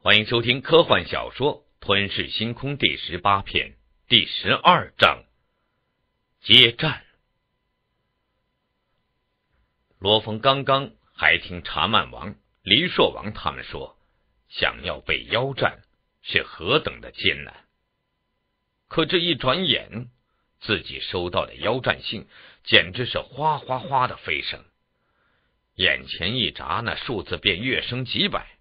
欢迎收听科幻小说《吞噬星空》第十八篇第十二章。接战。罗峰刚刚还听查曼王、黎硕王他们说，想要被邀战是何等的艰难。可这一转眼，自己收到的邀战信简直是哗哗哗的飞升，眼前一眨，那数字便跃升几百。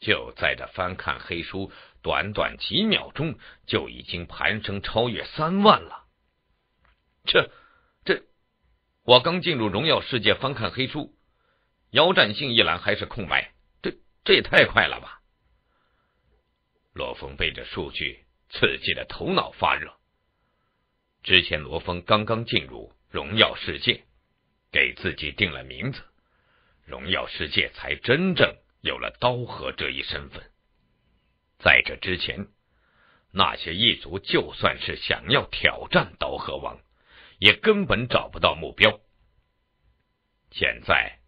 就在这翻看黑书，短短几秒钟就已经攀升超越三万了。这这，我刚进入荣耀世界翻看黑书，腰战性一栏还是空白。这这也太快了吧！罗峰被这数据刺激的头脑发热。之前罗峰刚刚进入荣耀世界，给自己定了名字，荣耀世界才真正。有了刀和这一身份，在这之前，那些异族就算是想要挑战刀和王，也根本找不到目标。现在，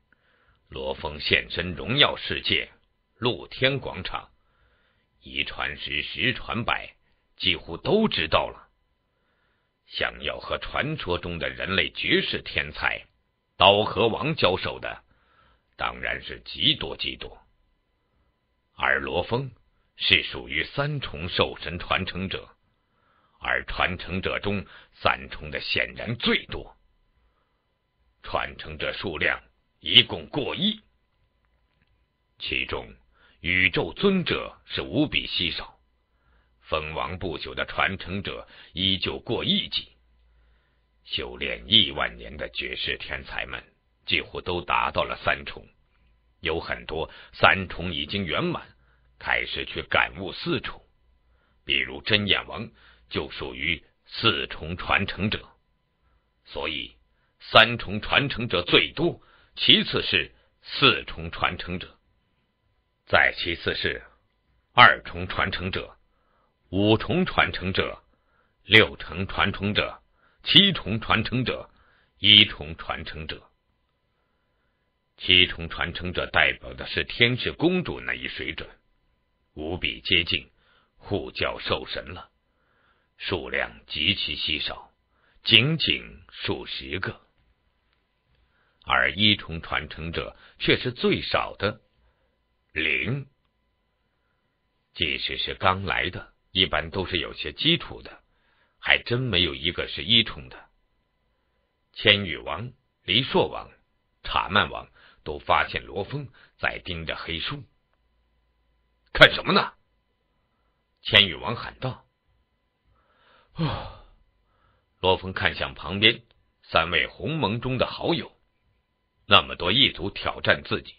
罗峰现身荣耀世界露天广场，一传十，十传百，几乎都知道了。想要和传说中的人类绝世天才刀和王交手的，当然是极多极多。而罗峰是属于三重兽神传承者，而传承者中三重的显然最多。传承者数量一共过亿，其中宇宙尊者是无比稀少，封王不久的传承者依旧过亿级，修炼亿万年的绝世天才们几乎都达到了三重，有很多三重已经圆满。开始去感悟四重，比如真眼王就属于四重传承者，所以三重传承者最多，其次是四重传承者，再其次是二重传承者，五重传承者，六重传承者，七重传承者，一重传承者。七重传承者代表的是天使公主那一水准。无比接近护教兽神了，数量极其稀少，仅仅数十个，而一重传承者却是最少的零。即使是刚来的，一般都是有些基础的，还真没有一个是一重的。千羽王、黎硕王、查曼王都发现罗峰在盯着黑树。看什么呢？千羽王喊道。啊！罗峰看向旁边三位鸿蒙中的好友，那么多异族挑战自己，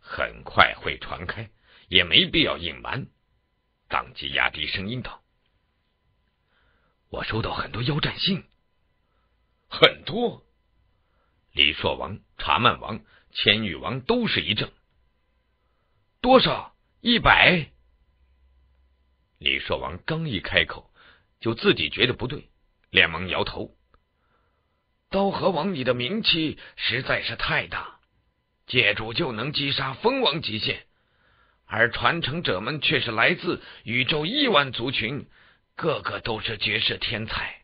很快会传开，也没必要隐瞒。当即压低声音道：“我收到很多邀战信，很多。”李硕王、查曼王、千羽王都是一怔。多少？一百，李硕王刚一开口，就自己觉得不对，连忙摇头。刀河王，你的名气实在是太大，借助就能击杀蜂王极限，而传承者们却是来自宇宙亿万族群，个个都是绝世天才。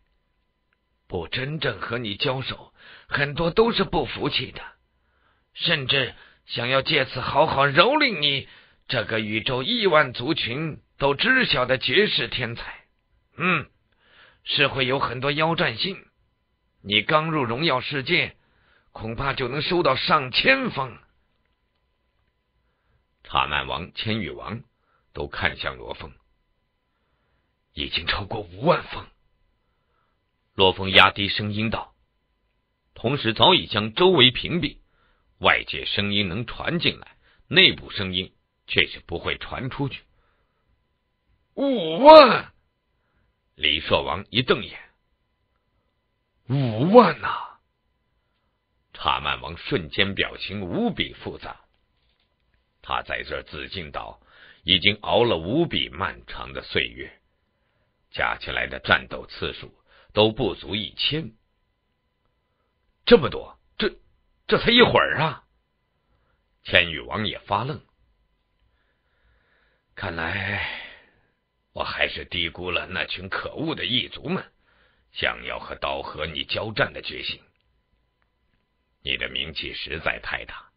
不真正和你交手，很多都是不服气的，甚至想要借此好好蹂躏你。这个宇宙亿万族群都知晓的绝世天才，嗯，是会有很多邀战信。你刚入荣耀世界，恐怕就能收到上千封。查曼王、千羽王都看向罗峰，已经超过五万封。罗峰压低声音道，同时早已将周围屏蔽，外界声音能传进来，内部声音。却是不会传出去。五万，李硕王一瞪眼。五万呐！查曼王瞬间表情无比复杂。他在这紫禁岛已经熬了无比漫长的岁月，加起来的战斗次数都不足一千。这么多？这这才一会儿啊！千羽王也发愣。看来我还是低估了那群可恶的异族们想要和刀和你交战的决心。你的名气实在太大，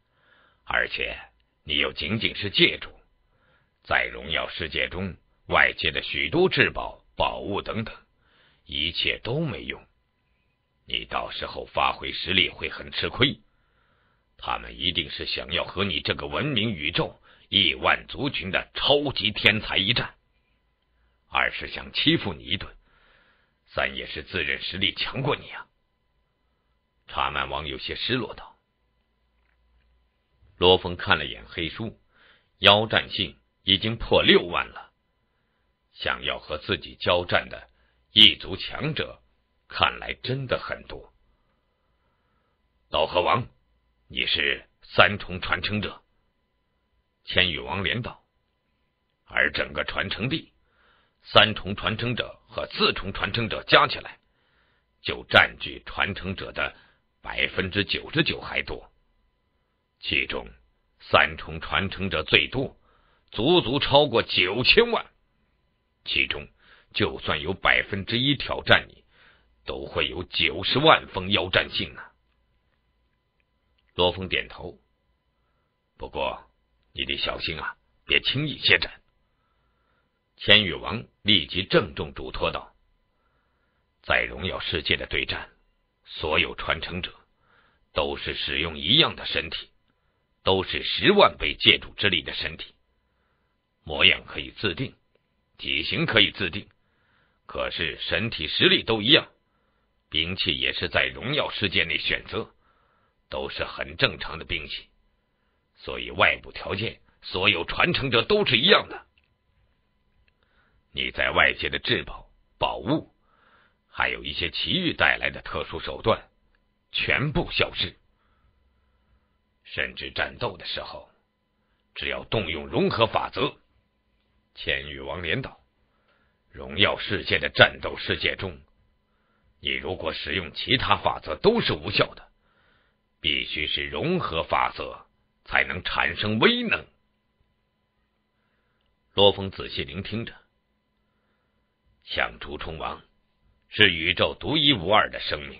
而且你又仅仅是界主，在荣耀世界中，外界的许多至宝、宝物等等，一切都没用。你到时候发挥实力会很吃亏。他们一定是想要和你这个文明宇宙。亿万族群的超级天才一战，二是想欺负你一顿，三也是自认实力强过你啊。查曼王有些失落道：“罗峰看了眼黑书，邀战信已经破六万了，想要和自己交战的异族强者，看来真的很多。”道和王，你是三重传承者。千羽王连道：“而整个传承地，三重传承者和四重传承者加起来，就占据传承者的百分之九十九还多。其中三重传承者最多，足足超过九千万。其中就算有百分之一挑战你，都会有九十万封妖战信呢。”罗峰点头，不过。你得小心啊，别轻易接战。千羽王立即郑重嘱托道：“在荣耀世界的对战，所有传承者都是使用一样的身体，都是十万倍界主之力的身体，模样可以自定，体型可以自定，可是身体实力都一样。兵器也是在荣耀世界内选择，都是很正常的兵器。”所以，外部条件，所有传承者都是一样的。你在外界的至宝、宝物，还有一些奇遇带来的特殊手段，全部消失。甚至战斗的时候，只要动用融合法则，千羽王连岛、荣耀世界的战斗世界中，你如果使用其他法则都是无效的，必须是融合法则。才能产生威能。罗峰仔细聆听着，像竹虫王是宇宙独一无二的生命，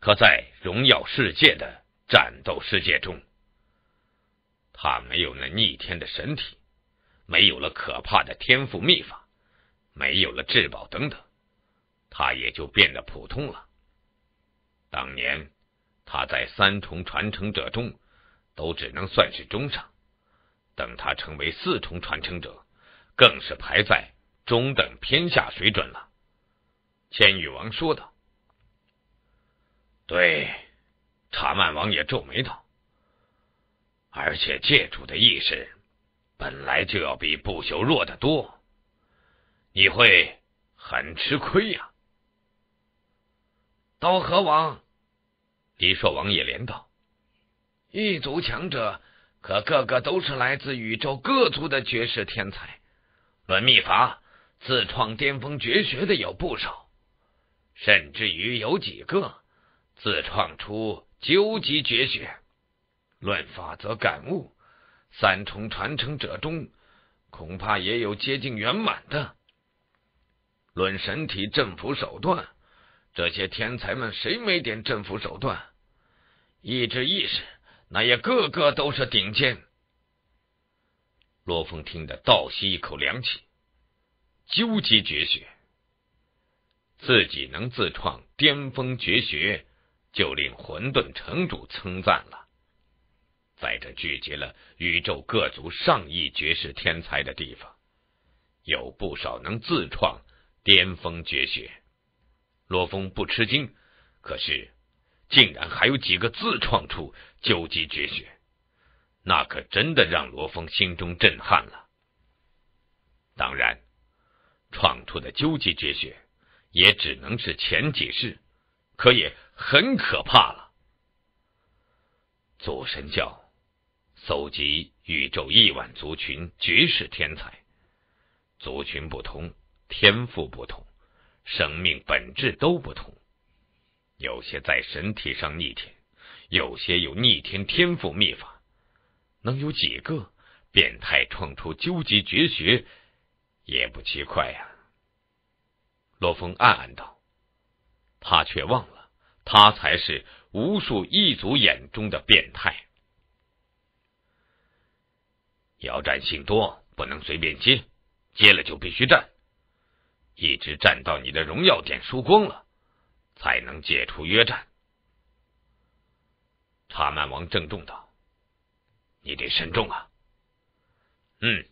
可在荣耀世界的战斗世界中，他没有那逆天的神体，没有了可怕的天赋秘法，没有了至宝等等，他也就变得普通了。当年他在三重传承者中。都只能算是中上，等他成为四重传承者，更是排在中等偏下水准了。千羽王说道。对，查曼王也皱眉道。而且界主的意识，本来就要比不朽弱得多，你会很吃亏呀。刀河王，李硕王也连道。一族强者，可个个都是来自宇宙各族的绝世天才。论秘法，自创巅峰绝学的有不少，甚至于有几个自创出究极绝学。论法则感悟，三重传承者中，恐怕也有接近圆满的。论神体镇服手段，这些天才们谁没点镇服手段？意志意识。那也个个都是顶尖。罗峰听得倒吸一口凉气，究极绝学，自己能自创巅峰绝学，就令混沌城主称赞了。在这聚集了宇宙各族上亿绝世天才的地方，有不少能自创巅峰绝学。罗峰不吃惊，可是竟然还有几个自创出。究极绝学，那可真的让罗峰心中震撼了。当然，创出的究极绝学也只能是前几世，可也很可怕了。祖神教搜集宇宙亿万族群绝世天才，族群不同，天赋不同，生命本质都不同，有些在神体上逆天。有些有逆天天赋秘法，能有几个变态创出究极绝学，也不奇怪啊。罗峰暗暗道，他却忘了，他才是无数异族眼中的变态。要战，性多不能随便接，接了就必须战，一直战到你的荣耀点输光了，才能解除约战。查曼王郑重道：“你得慎重啊。”嗯，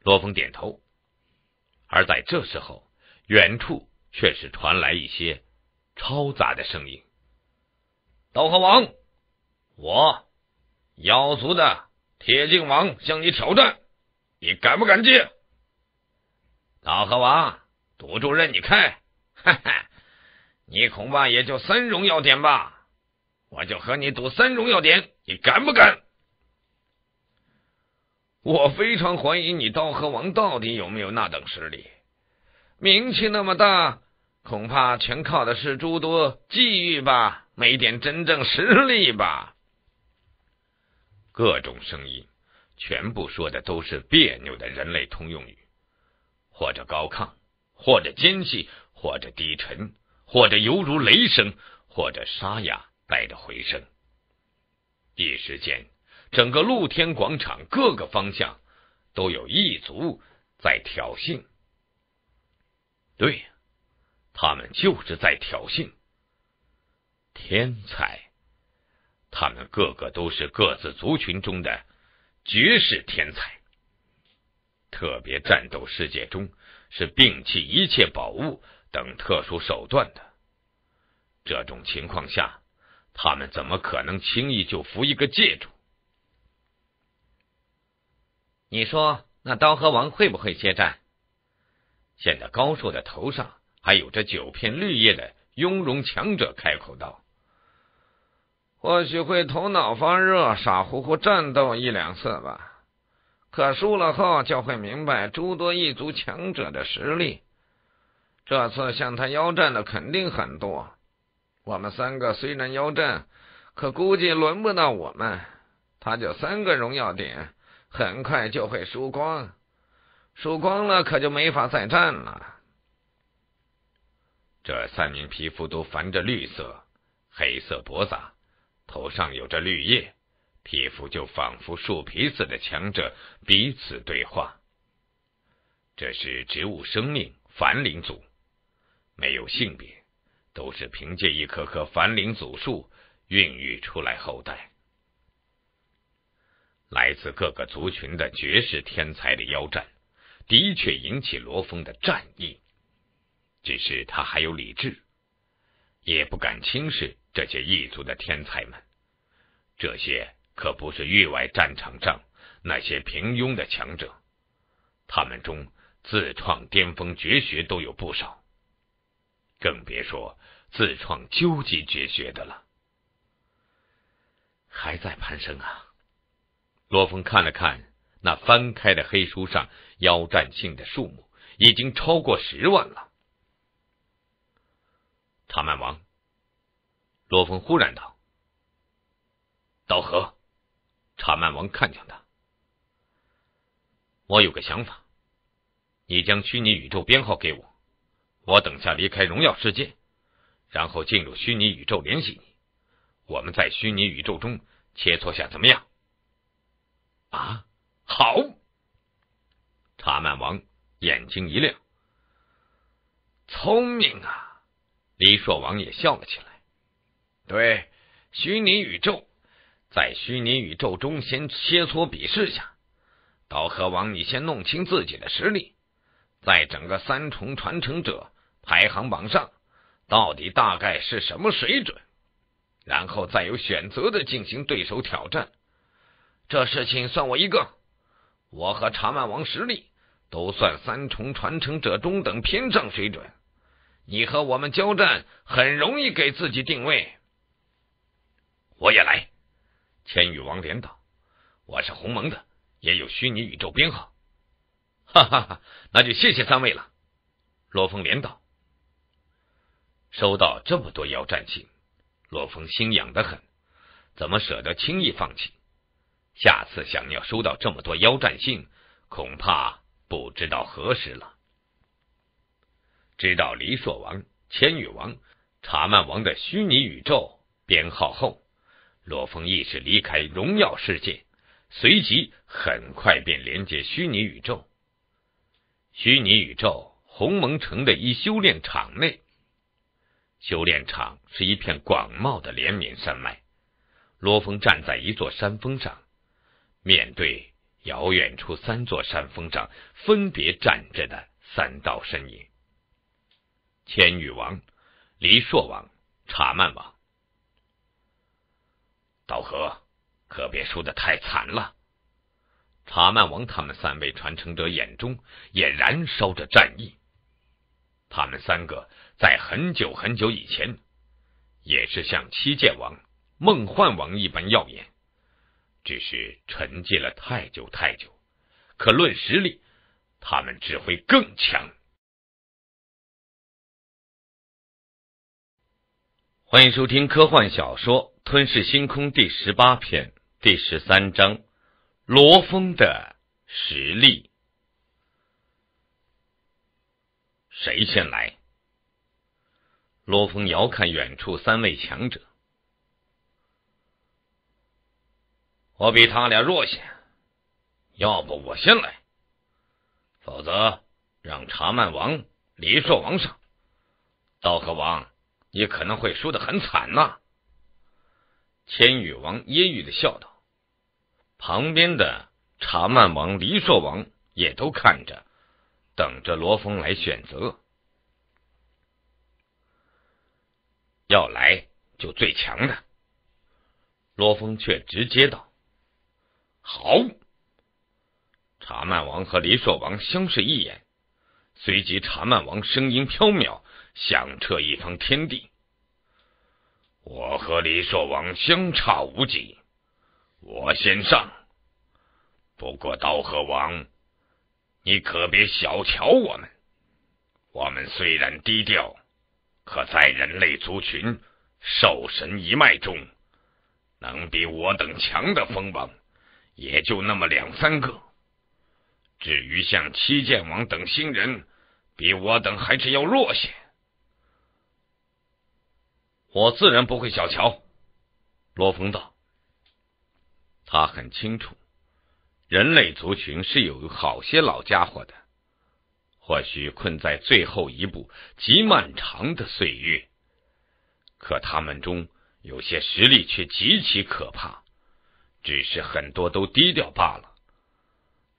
罗峰点头。而在这时候，远处却是传来一些嘈杂的声音。刀和王，我妖族的铁镜王向你挑战，你敢不敢接？道和王，赌注任你开，哈哈，你恐怕也就三荣耀点吧。我就和你赌三种要点，你敢不敢？我非常怀疑你刀和王到底有没有那等实力，名气那么大，恐怕全靠的是诸多际遇吧，没点真正实力吧？各种声音，全部说的都是别扭的人类通用语，或者高亢，或者尖细，或者低沉，或者犹如雷声，或者沙哑。带着回声，一时间，整个露天广场各个方向都有异族在挑衅。对呀，他们就是在挑衅天才。他们个个都是各自族群中的绝世天才，特别战斗世界中是摒弃一切宝物等特殊手段的。这种情况下。他们怎么可能轻易就服一个界主？你说那刀和王会不会接战？现在高树的头上还有着九片绿叶的雍容强者开口道：“或许会头脑发热，傻乎乎战斗一两次吧。可输了后，就会明白诸多一族强者的实力。这次向他邀战的肯定很多。”我们三个虽然腰战，可估计轮不到我们。他就三个荣耀点，很快就会输光。输光了，可就没法再战了。这三名皮肤都泛着绿色、黑色驳杂，头上有着绿叶，皮肤就仿佛树皮似的强者彼此对话。这是植物生命，凡灵族，没有性别。都是凭借一棵棵凡灵祖树孕育出来后代。来自各个族群的绝世天才的邀战，的确引起罗峰的战意。只是他还有理智，也不敢轻视这些异族的天才们。这些可不是域外战场上那些平庸的强者，他们中自创巅峰绝学都有不少。更别说自创究极绝学的了，还在攀升啊！罗峰看了看那翻开的黑书上腰战庆的数目，已经超过十万了。查曼王，罗峰忽然道：“道和。”查曼王看见他，我有个想法，你将虚拟宇宙编号给我。我等下离开荣耀世界，然后进入虚拟宇宙联系你。我们在虚拟宇宙中切磋下怎么样？啊，好！查曼王眼睛一亮，聪明啊！黎硕王也笑了起来。对，虚拟宇宙，在虚拟宇宙中先切磋比试下。刀河王，你先弄清自己的实力，在整个三重传承者。排行榜上到底大概是什么水准？然后再有选择的进行对手挑战，这事情算我一个。我和查曼王实力都算三重传承者中等偏上水准，你和我们交战很容易给自己定位。我也来，千羽王连道，我是鸿蒙的，也有虚拟宇宙编号。哈哈哈，那就谢谢三位了。罗峰连道。收到这么多妖战信，洛风心痒的很，怎么舍得轻易放弃？下次想要收到这么多妖战信，恐怕不知道何时了。知道黎朔王、千羽王、查曼王的虚拟宇宙编号后，洛风意识离开荣耀世界，随即很快便连接虚拟宇宙。虚拟宇宙鸿蒙城的一修炼场内。修炼场是一片广袤的连绵山脉，罗峰站在一座山峰上，面对遥远处三座山峰上分别站着的三道身影。千羽王、黎朔王、查曼王，道和可别输的太惨了！查曼王他们三位传承者眼中也燃烧着战意，他们三个。在很久很久以前，也是像七剑王、梦幻王一般耀眼，只是沉寂了太久太久。可论实力，他们只会更强。欢迎收听科幻小说《吞噬星空》第十八篇第十三章：罗峰的实力。谁先来？罗峰遥看远处三位强者，我比他俩弱些，要不我先来，否则让查曼王、黎硕王上，道和王，你可能会输得很惨呐。”千羽王揶揄的笑道，旁边的查曼王、黎硕王也都看着，等着罗峰来选择。要来就最强的，罗峰却直接道：“好。”查曼王和黎硕王相视一眼，随即查曼王声音飘渺，响彻一方天地：“我和黎硕王相差无几，我先上。不过刀和王，你可别小瞧我们，我们虽然低调。”可在人类族群兽神一脉中，能比我等强的锋王，也就那么两三个。至于像七剑王等新人，比我等还是要弱些。我自然不会小瞧。罗峰道，他很清楚，人类族群是有好些老家伙的。或许困在最后一步极漫长的岁月，可他们中有些实力却极其可怕，只是很多都低调罢了。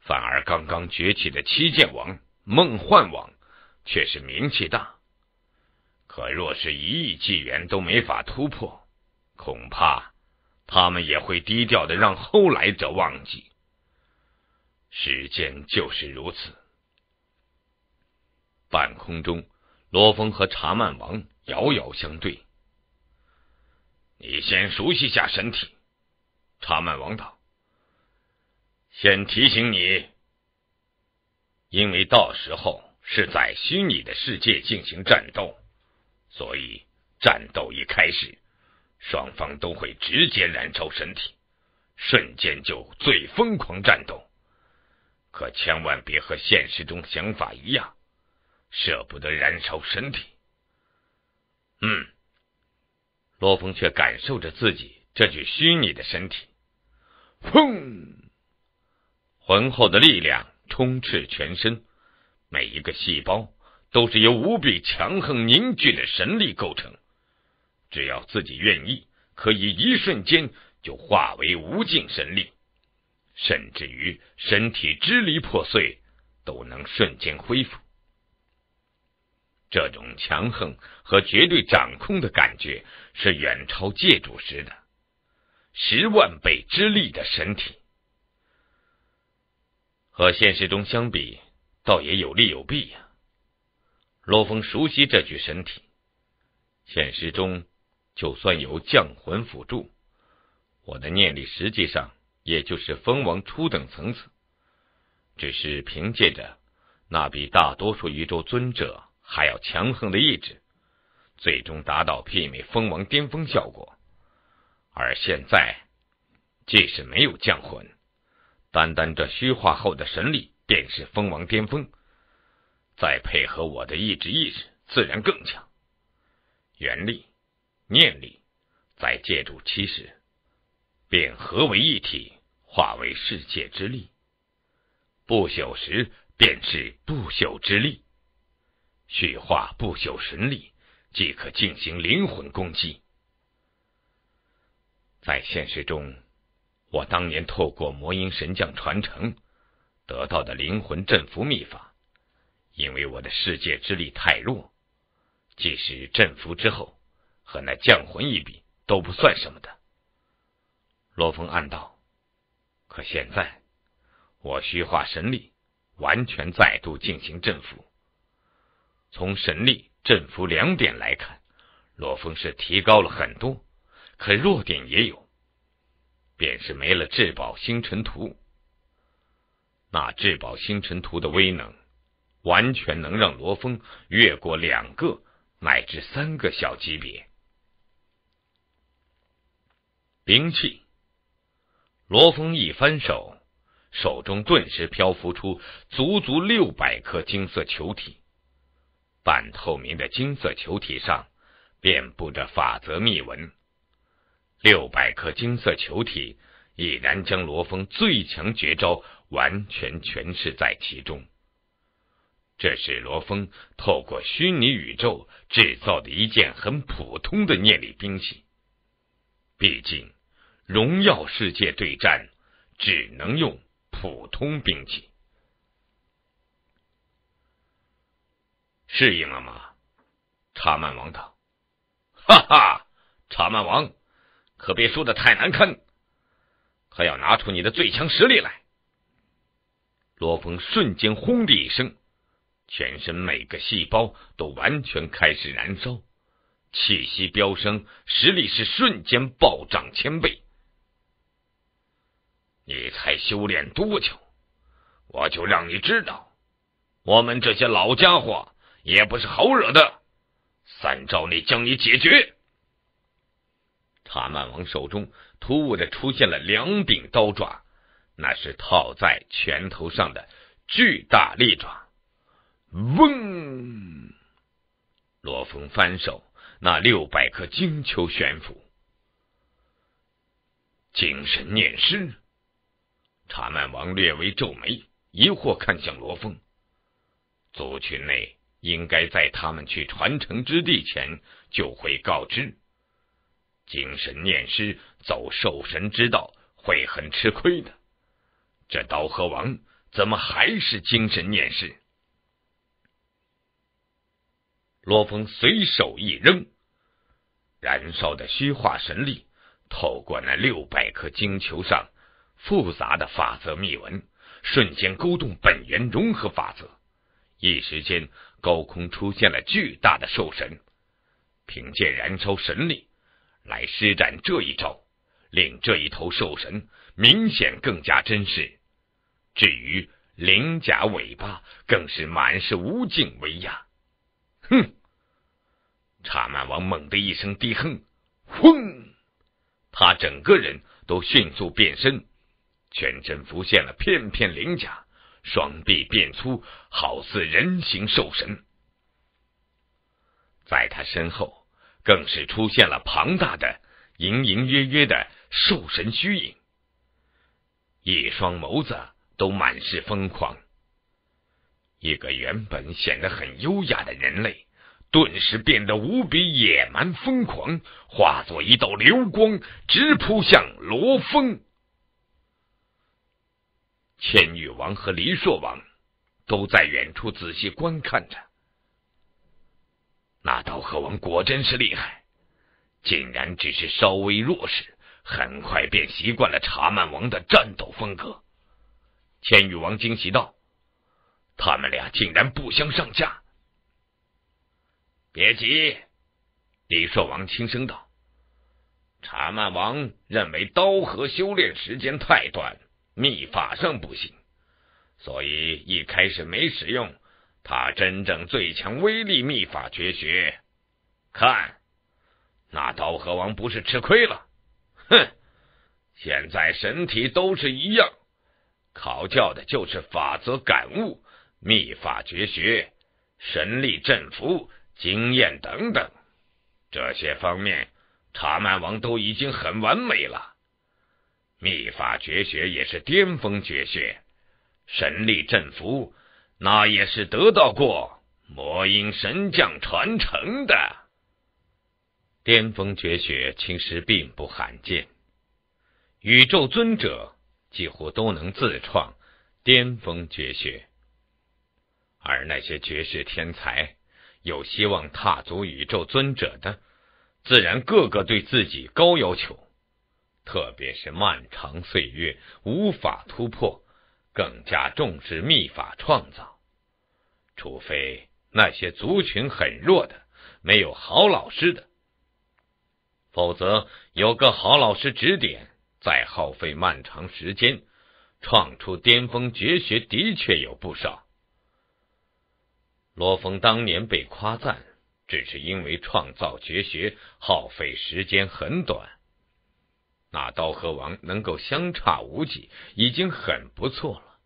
反而刚刚崛起的七剑王、梦幻王却是名气大。可若是一亿纪元都没法突破，恐怕他们也会低调的让后来者忘记。时间就是如此。半空中，罗峰和查曼王遥遥相对。你先熟悉下身体，查曼王道。先提醒你，因为到时候是在虚拟的世界进行战斗，所以战斗一开始，双方都会直接燃烧身体，瞬间就最疯狂战斗。可千万别和现实中想法一样。舍不得燃烧身体。嗯，罗峰却感受着自己这具虚拟的身体，砰！浑厚的力量充斥全身，每一个细胞都是由无比强横凝聚的神力构成。只要自己愿意，可以一瞬间就化为无尽神力，甚至于身体支离破碎，都能瞬间恢复。这种强横和绝对掌控的感觉，是远超借主时的十万倍之力的身体。和现实中相比，倒也有利有弊呀。罗峰熟悉这具身体，现实中就算有降魂辅助，我的念力实际上也就是封王初等层次，只是凭借着那比大多数宇宙尊者。还要强横的意志，最终达到媲美蜂王巅峰效果。而现在，即使没有降魂，单单这虚化后的神力便是蜂王巅峰，再配合我的意志意识，自然更强。元力、念力，在借助七时，便合为一体，化为世界之力。不朽时，便是不朽之力。虚化不朽神力，即可进行灵魂攻击。在现实中，我当年透过魔音神将传承得到的灵魂振幅秘法，因为我的世界之力太弱，即使振幅之后，和那降魂一比都不算什么的。罗峰暗道，可现在我虚化神力，完全再度进行振幅。从神力、振幅两点来看，罗峰是提高了很多，可弱点也有，便是没了至宝星辰图。那至宝星辰图的威能，完全能让罗峰越过两个乃至三个小级别。兵器，罗峰一翻手，手中顿时漂浮出足足六百颗金色球体。半透明的金色球体上遍布着法则密文，六百颗金色球体已然将罗峰最强绝招完全诠释在其中。这是罗峰透过虚拟宇宙制造的一件很普通的念力兵器。毕竟，荣耀世界对战只能用普通兵器。适应了吗？查曼王道，哈哈！查曼王，可别说的太难堪，可要拿出你的最强实力来。罗峰瞬间轰的一声，全身每个细胞都完全开始燃烧，气息飙升，实力是瞬间暴涨千倍。你才修炼多久？我就让你知道，我们这些老家伙。也不是好惹的，三招内将你解决。查曼王手中突兀的出现了两柄刀爪，那是套在拳头上的巨大利爪。嗡！罗峰翻手，那六百颗金球悬浮。精神念师，查曼王略微皱眉，疑惑看向罗峰。族群内。应该在他们去传承之地前就会告知。精神念师走兽神之道会很吃亏的。这刀和王怎么还是精神念师？罗峰随手一扔，燃烧的虚化神力透过那六百颗晶球上复杂的法则密文，瞬间勾动本源融合法则，一时间。高空出现了巨大的兽神，凭借燃烧神力来施展这一招，令这一头兽神明显更加真实。至于鳞甲尾巴，更是满是无尽威压。哼！查曼王猛地一声低哼，轰！他整个人都迅速变身，全身浮现了片片鳞甲。双臂变粗，好似人形兽神。在他身后，更是出现了庞大的、隐隐约约的兽神虚影。一双眸子都满是疯狂。一个原本显得很优雅的人类，顿时变得无比野蛮疯狂，化作一道流光，直扑向罗峰。千羽王和黎硕王都在远处仔细观看着。那刀和王果真是厉害，竟然只是稍微弱势，很快便习惯了查曼王的战斗风格。千羽王惊喜道：“他们俩竟然不相上下！”别急，李硕王轻声道：“查曼王认为刀和修炼时间太短。”秘法上不行，所以一开始没使用他真正最强威力秘法绝学。看，那刀河王不是吃亏了？哼！现在神体都是一样，考教的就是法则感悟、秘法绝学、神力振幅、经验等等这些方面，查曼王都已经很完美了。秘法绝学也是巅峰绝学，神力振幅，那也是得到过魔音神将传承的。巅峰绝学其实并不罕见，宇宙尊者几乎都能自创巅峰绝学，而那些绝世天才有希望踏足宇宙尊者的，自然个个对自己高要求。特别是漫长岁月无法突破，更加重视秘法创造。除非那些族群很弱的、没有好老师的，否则有个好老师指点，再耗费漫长时间，创出巅峰绝学的确有不少。罗峰当年被夸赞，只是因为创造绝学耗费时间很短。那刀和王能够相差无几，已经很不错了。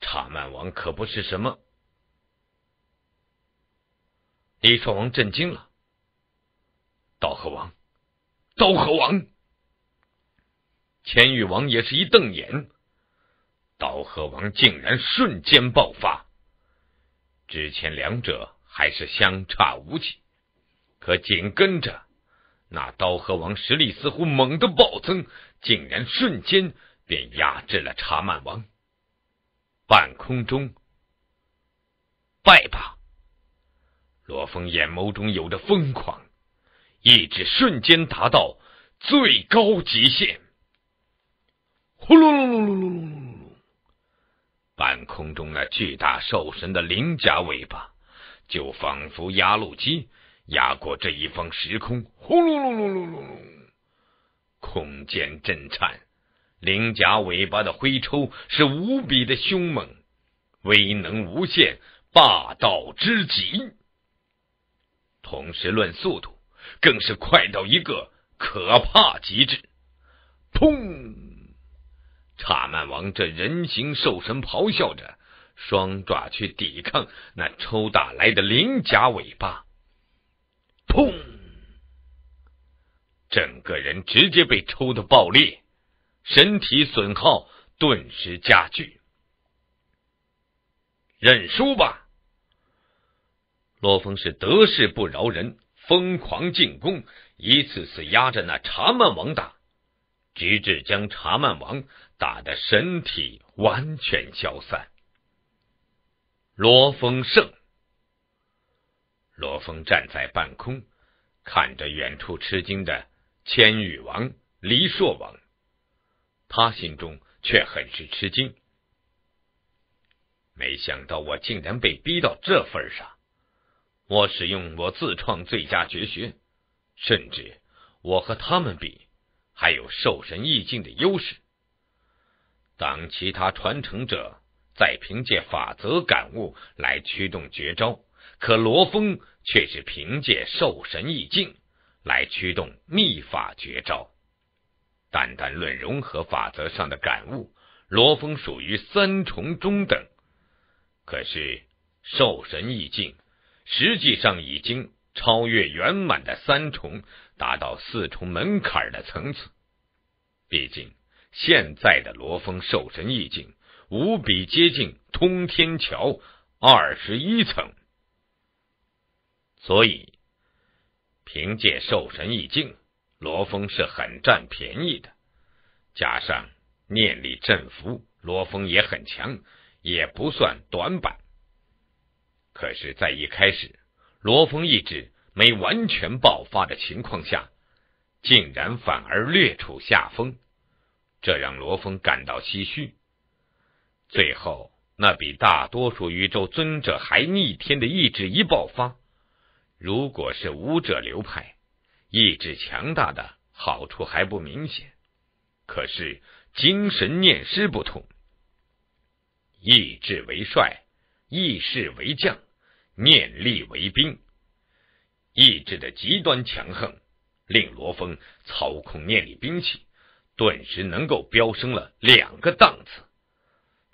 查曼王可不是什么李双王，震惊了。刀和王，刀和王，千玉王也是一瞪眼，刀和王竟然瞬间爆发。之前两者还是相差无几，可紧跟着。那刀和王实力似乎猛的暴增，竟然瞬间便压制了查曼王。半空中，拜吧！罗峰眼眸中有着疯狂，意志瞬间达到最高极限。呼噜噜噜噜噜噜噜！半空中那巨大兽神的鳞甲尾巴，就仿佛压路机。压过这一方时空，轰隆隆隆隆隆隆，空间震颤。鳞甲尾巴的挥抽是无比的凶猛，威能无限，霸道之极。同时，论速度，更是快到一个可怕极致。砰！查曼王这人形兽神咆哮着，双爪去抵抗那抽打来的鳞甲尾巴。砰！整个人直接被抽的爆裂，身体损耗顿时加剧。认输吧！罗峰是得势不饶人，疯狂进攻，一次次压着那查曼王打，直至将查曼王打得身体完全消散。罗峰胜。罗峰站在半空，看着远处吃惊的千羽王、黎朔王，他心中却很是吃惊。没想到我竟然被逼到这份上！我使用我自创最佳绝学，甚至我和他们比，还有兽神意境的优势。当其他传承者再凭借法则感悟来驱动绝招。可罗峰却是凭借兽神意境来驱动秘法绝招。单单论融合法则上的感悟，罗峰属于三重中等。可是兽神意境实际上已经超越圆满的三重，达到四重门槛的层次。毕竟现在的罗峰兽神意境无比接近通天桥二十一层。所以，凭借兽神意境，罗峰是很占便宜的。加上念力振幅，罗峰也很强，也不算短板。可是，在一开始罗峰意志没完全爆发的情况下，竟然反而略处下风，这让罗峰感到唏嘘。最后，那比大多数宇宙尊者还逆天的意志一爆发。如果是武者流派，意志强大的好处还不明显。可是精神念师不同，意志为帅，意识为将，念力为兵。意志的极端强横，令罗峰操控念力兵器，顿时能够飙升了两个档次，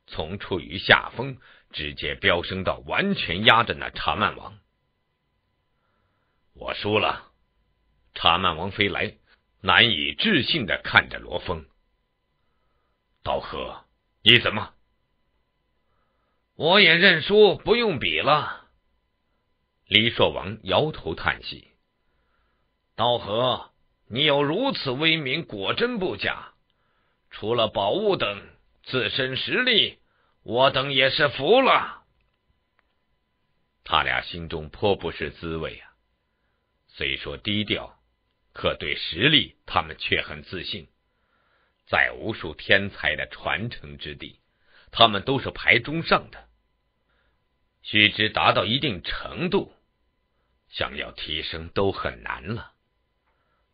从处于下风，直接飙升到完全压着那查曼王。我输了，查曼王妃来，难以置信的看着罗峰。刀和，你怎么？我也认输，不用比了。黎硕王摇头叹息。刀和，你有如此威名，果真不假。除了宝物等，自身实力，我等也是服了。他俩心中颇不是滋味啊。虽说低调，可对实力，他们却很自信。在无数天才的传承之地，他们都是排中上的。须知达到一定程度，想要提升都很难了。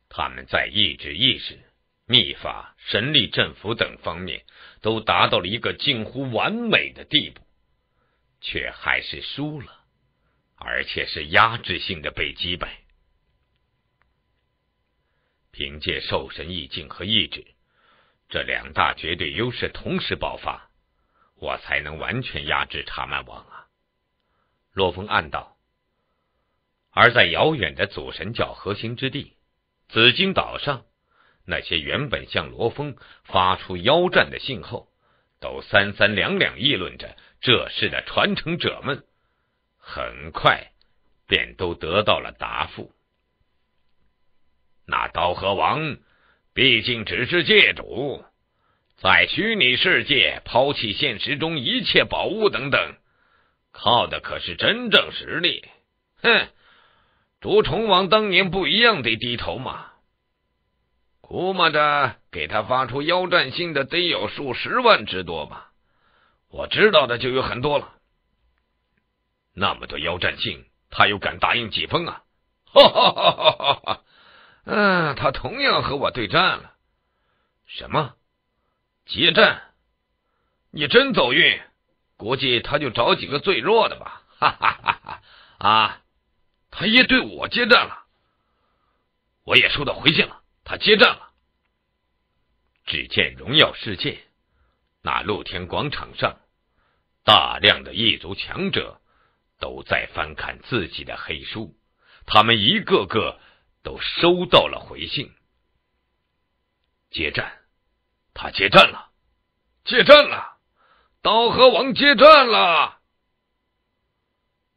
他们在意志、意识、秘法、神力、阵符等方面，都达到了一个近乎完美的地步，却还是输了，而且是压制性的被击败。凭借兽神意境和意志，这两大绝对优势同时爆发，我才能完全压制查曼王啊！洛风暗道。而在遥远的祖神教核心之地——紫金岛上，那些原本向罗峰发出邀战的信后，都三三两两议论着这事的传承者们，很快便都得到了答复。那刀和王毕竟只是界主，在虚拟世界抛弃现实中一切宝物等等，靠的可是真正实力。哼，毒虫王当年不一样得低头吗？估摸着给他发出邀战信的得有数十万之多吧，我知道的就有很多了。那么多邀战信，他又敢答应几封啊？哈哈哈哈哈哈！嗯，他同样和我对战了。什么接战？你真走运，估计他就找几个最弱的吧。哈哈哈！啊，他也对我接战了。我也收到回信了，他接战了。只见荣耀世界那露天广场上，大量的异族强者都在翻看自己的黑书，他们一个个。都收到了回信。接战，他接战了，接战了，刀和王接战了。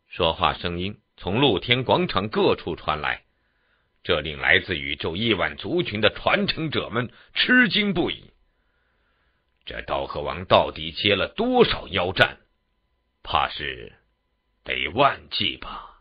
说话声音从露天广场各处传来，这令来自宇宙亿万族群的传承者们吃惊不已。这刀河王到底接了多少妖战？怕是得万计吧。